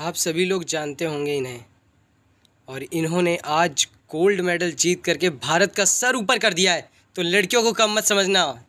आप सभी लोग जानते होंगे इन्हें और इन्होंने आज गोल्ड मेडल जीत करके भारत का सर ऊपर कर दिया है तो लड़कियों को कम मत समझना